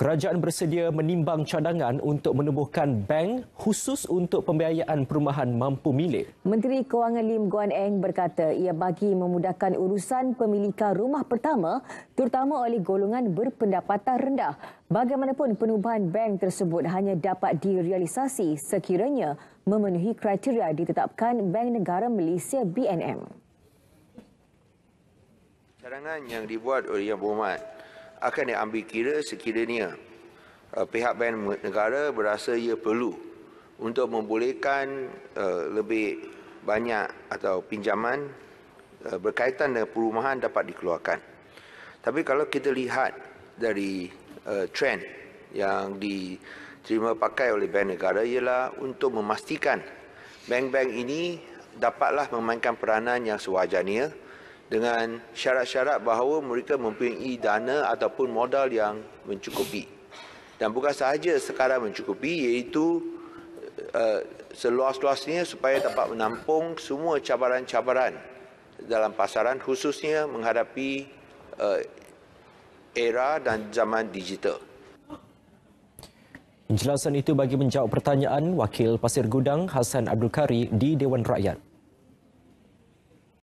Kerajaan bersedia menimbang cadangan untuk menubuhkan bank khusus untuk pembiayaan perumahan mampu milik. Menteri Kewangan Lim Guan Eng berkata ia bagi memudahkan urusan pemilikan rumah pertama terutama oleh golongan berpendapatan rendah. Bagaimanapun penubuhan bank tersebut hanya dapat direalisasi sekiranya memenuhi kriteria ditetapkan Bank Negara Malaysia BNM. Cadangan yang dibuat oleh Yang Berhormat akan diambil kira sekiranya uh, pihak bank negara berasa ia perlu untuk membolehkan uh, lebih banyak atau pinjaman uh, berkaitan dengan perumahan dapat dikeluarkan. Tapi kalau kita lihat dari uh, trend yang diterima pakai oleh bank negara ialah untuk memastikan bank-bank ini dapatlah memainkan peranan yang sewajarnya dengan syarat-syarat bahawa mereka mempunyai dana ataupun modal yang mencukupi. Dan bukan sahaja sekarang mencukupi iaitu uh, seluas-luasnya supaya dapat menampung semua cabaran-cabaran dalam pasaran khususnya menghadapi uh, era dan zaman digital. Penjelasan itu bagi menjawab pertanyaan Wakil Pasir Gudang Hasan Abdul Kari di Dewan Rakyat.